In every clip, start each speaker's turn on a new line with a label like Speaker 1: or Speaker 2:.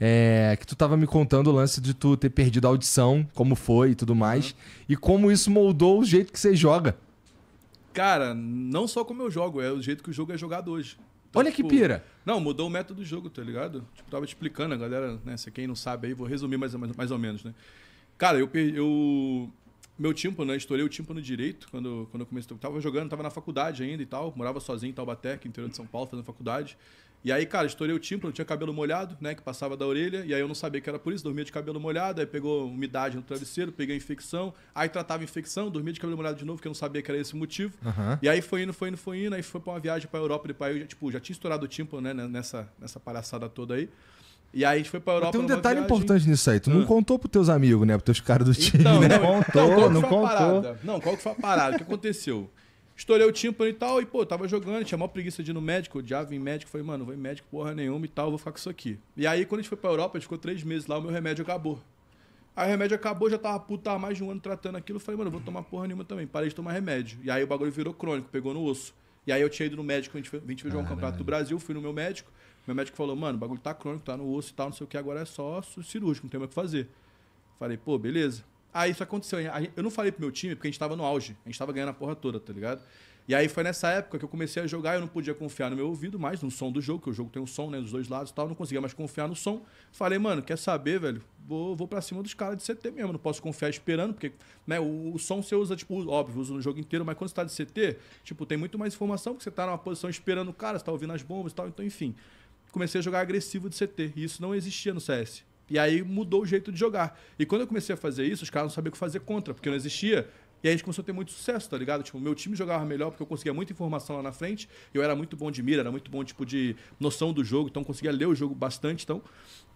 Speaker 1: É, que tu tava me contando o lance de tu ter perdido a audição, como foi e tudo mais, uhum. e como isso moldou o jeito que você joga. Cara, não só como eu jogo, é o jeito que o jogo é jogado hoje. Então, Olha tipo, que pira! Não, mudou o método do jogo, tá ligado? Tipo, tava te explicando a galera, né? Se quem não sabe aí, vou resumir mais, mais, mais ou menos, né? Cara, eu, eu meu tímpano, né? Estourei o tímpano direito quando, quando eu comecei. tava jogando, tava na faculdade ainda e tal. Morava sozinho em Taubaté, interior de São Paulo, fazendo faculdade. E aí, cara, estourei o tímpano, tinha cabelo molhado, né? Que passava da orelha. E aí eu não sabia que era por isso, dormia de cabelo molhado. Aí pegou umidade no travesseiro, peguei infecção. Aí tratava infecção, dormia de cabelo molhado de novo, que eu não sabia que era esse motivo. Uhum. E aí foi indo, foi indo, foi indo. Aí foi pra uma viagem pra Europa. e eu já, tipo, já tinha estourado o tímpano, né, né? Nessa, nessa palhaçada toda aí. E aí a gente foi pra Europa. Mas tem um detalhe viagem. importante nisso aí. Tu ah. não contou pros teus amigos, né? Pros teus caras do então, time. Então, né? não, contou, não, não contou. Parada? Não, qual que foi a parada? o que aconteceu? Estourei o tímpano e tal, e pô, tava jogando, tinha maior preguiça de ir no médico, odiava em médico, falei, mano, vou em médico porra nenhuma e tal, vou ficar com isso aqui. E aí, quando a gente foi pra Europa, a gente ficou três meses lá, o meu remédio acabou. Aí o remédio acabou, já tava puto, tava mais de um ano tratando aquilo, falei, mano, vou tomar porra nenhuma também, parei de tomar remédio. E aí o bagulho virou crônico, pegou no osso. E aí eu tinha ido no médico, a gente foi, a gente foi jogar um campeonato do Brasil, fui no meu médico, meu médico falou, mano, o bagulho tá crônico, tá no osso e tal, não sei o que, agora é só cirúrgico, não tem mais o que fazer. Falei, pô, beleza. Aí isso aconteceu. Eu não falei pro meu time, porque a gente tava no auge. A gente tava ganhando a porra toda, tá ligado? E aí foi nessa época que eu comecei a jogar, eu não podia confiar no meu ouvido mais, no som do jogo, que o jogo tem um som, né, dos dois lados e tal, eu não conseguia mais confiar no som. Falei, mano, quer saber, velho? Vou, vou pra cima dos caras de CT mesmo, não posso confiar esperando, porque né, o, o som você usa, tipo, óbvio, usa no jogo inteiro, mas quando você tá de CT, tipo, tem muito mais informação, porque você tá numa posição esperando o cara, você tá ouvindo as bombas e tal, então enfim. Comecei a jogar agressivo de CT, e isso não existia no CS. E aí mudou o jeito de jogar. E quando eu comecei a fazer isso, os caras não sabiam o que fazer contra, porque não existia e a gente começou a ter muito sucesso, tá ligado? Tipo, meu time jogava melhor porque eu conseguia muita informação lá na frente. Eu era muito bom de mira, era muito bom, tipo, de noção do jogo. Então, conseguia ler o jogo bastante. Então,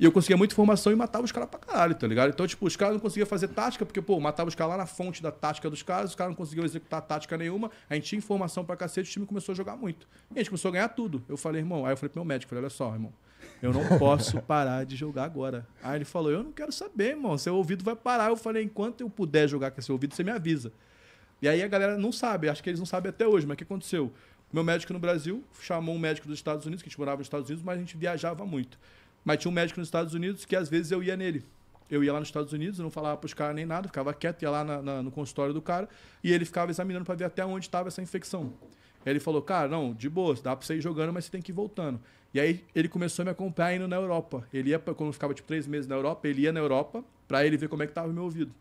Speaker 1: e eu conseguia muita informação e matava os caras pra caralho, tá ligado? Então, tipo, os caras não conseguiam fazer tática porque, pô, matava os caras lá na fonte da tática dos caras. Os caras não conseguiam executar tática nenhuma. A gente tinha informação pra cacete. O time começou a jogar muito. E a gente começou a ganhar tudo. Eu falei, irmão. Aí eu falei pro meu médico, falei, olha só, irmão. Eu não posso parar de jogar agora. Aí ele falou: Eu não quero saber, irmão. Seu ouvido vai parar. Eu falei: Enquanto eu puder jogar com esse ouvido, você me avisa. E aí a galera não sabe, acho que eles não sabem até hoje, mas o que aconteceu? Meu médico no Brasil chamou um médico dos Estados Unidos, que a gente morava nos Estados Unidos, mas a gente viajava muito. Mas tinha um médico nos Estados Unidos que às vezes eu ia nele. Eu ia lá nos Estados Unidos, não falava para os caras nem nada, ficava quieto, ia lá na, na, no consultório do cara e ele ficava examinando para ver até onde estava essa infecção. Ele falou, cara, não, de boa, dá para você ir jogando, mas você tem que ir voltando. E aí ele começou a me acompanhar indo na Europa. Ele ia, quando eu ficava tipo três meses na Europa, ele ia na Europa para ele ver como é que estava o meu ouvido.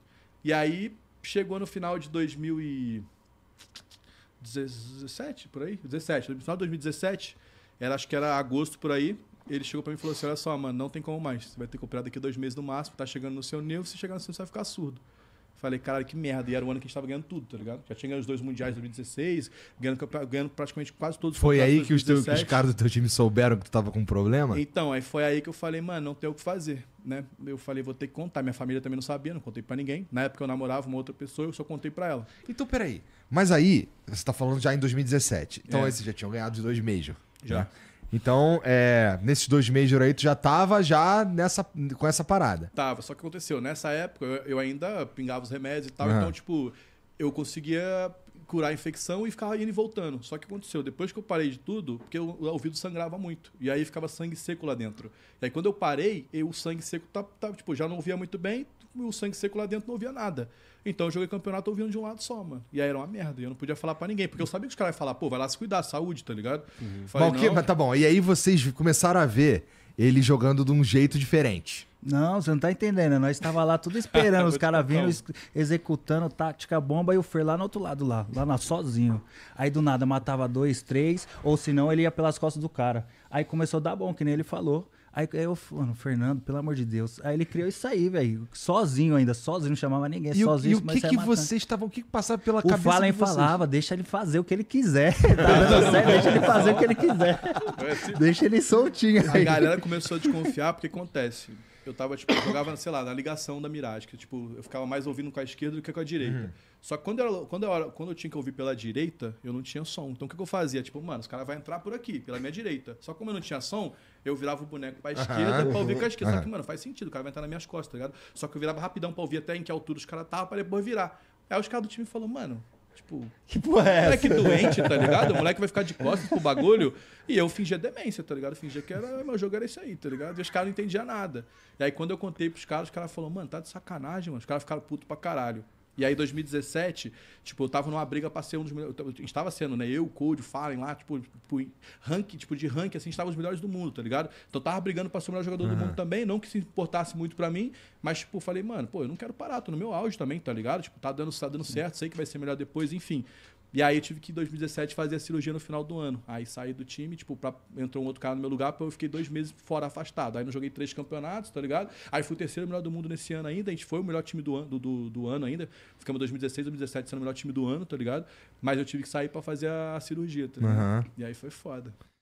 Speaker 1: E aí Chegou no final de 2017, por aí? 17. No final de 2017, era, acho que era agosto por aí, ele chegou para mim e falou assim: Olha só, mano, não tem como mais. Você vai ter que operar daqui dois meses no máximo, tá chegando no seu nível, se chegar no seu, você vai ficar surdo. Falei, caralho, que merda. E era o ano que a gente tava ganhando tudo, tá ligado? Já tinha ganhado os dois mundiais de 2016, ganhando, ganhando praticamente quase todos os Foi aí que os, teus, os, caras do teu time souberam que tu tava com problema? Então, aí foi aí que eu falei, mano, não tem o que fazer, né? Eu falei, vou ter que contar. Minha família também não sabia, não contei para ninguém. Na época eu namorava uma outra pessoa, eu só contei para ela. Então, peraí. Mas aí, você tá falando já em 2017. Então, é. aí vocês já tinham ganhado os dois Major. Já. Né? Então, é, nesses dois meses aí, tu já tava já nessa, com essa parada. Tava, só que aconteceu, nessa época eu, ainda pingava os remédios e tal, uhum. então, tipo, eu conseguia curar a infecção e ficava indo e voltando. Só que aconteceu, depois que eu parei de tudo, porque o, ouvido sangrava muito, e aí ficava sangue seco lá dentro. E aí quando eu parei, eu, o sangue seco tava, tá, tá, tipo, já não ouvia muito bem, o sangue seco lá dentro não ouvia nada. Então eu joguei campeonato ouvindo de um lado só, mano. E aí era uma merda. E eu não podia falar para ninguém. Porque eu sabia que os caras iam falar, pô, vai lá se cuidar, saúde, tá ligado? Uhum. Falei, bom, mas tá bom. E aí vocês começaram a ver ele jogando de um jeito diferente. Não, você não tá entendendo. Né? Nós estava lá tudo esperando, os caras vindo, executando tática bomba e o Fer lá no outro lado, lá, lá na, sozinho. Aí do nada matava dois, três, ou senão ele ia pelas costas do cara. Aí começou a dar bom, que nem ele falou. Aí, aí eu, mano, Fernando, pelo amor de Deus. Aí ele criou isso aí, velho. Sozinho ainda, sozinho, não chamava ninguém, e sozinho. E o que, que vocês estavam, o que passava pela o cabeça? O Fallen falava, deixa ele fazer o que ele quiser. tá dando tá, certo, tá, tá, deixa ele fazer o que ele quiser. deixa ele soltinho. Aí. A galera começou a desconfiar, porque acontece eu tava, tipo, eu jogava, sei lá, na ligação da miragem, que tipo, eu ficava mais ouvindo com a esquerda do que com a direita. Uhum. Só que quando eu, quando, era quando eu tinha que ouvir pela direita, eu não tinha som. Então o que, que eu fazia? Tipo, mano, os cara vai entrar por aqui, pela minha direita. Só que como eu não tinha som, eu virava o boneco pra esquerda uhum. pra ouvir com a esquerda. Uhum. Só que, mano, faz sentido, o cara vai entrar nas minhas costas, tá ligado? Só que eu virava rapidão pra ouvir até em que altura os caras estavam pra depois virar. Aí os caras do time falaram, mano, Tipo, que porra é moleque doente, tá ligado? O moleque vai ficar de costas pro bagulho. E eu fingia demência, tá ligado? Fingia que era, meu jogo era isso aí, tá ligado? E os caras não entendiam nada. E aí, quando eu contei pros caras, os caras falaram, mano, tá de sacanagem, mano. Os caras ficaram putos pra caralho. E aí, 2017, tipo, eu tava numa briga pra ser um dos melhores. A gente tava sendo, né? Eu, o Code, o Fallen lá, tipo, tipo, rank tipo, de ranking, assim, a gente tava os melhores do mundo, tá ligado? Então eu tava brigando pra ser o melhor jogador uhum. do mundo também, não que se importasse muito pra mim, mas, tipo, falei, mano, pô, eu não quero parar, tô no meu auge também, tá ligado? Tipo, tá dando, tá dando certo, sei que vai ser melhor depois, enfim. E aí eu tive que, em 2017, fazer a cirurgia no final do ano. Aí saí do time, tipo, pra, entrou um outro cara no meu lugar, eu fiquei dois meses fora afastado. Aí não joguei três campeonatos, tá ligado? Aí fui o terceiro melhor do mundo nesse ano ainda. A gente foi o melhor time do, an, do, do, do ano ainda. Ficamos 2016, 2017 sendo o melhor time do ano, tá ligado? Mas eu tive que sair para fazer a, cirurgia, tá ligado? Uhum. E aí foi foda.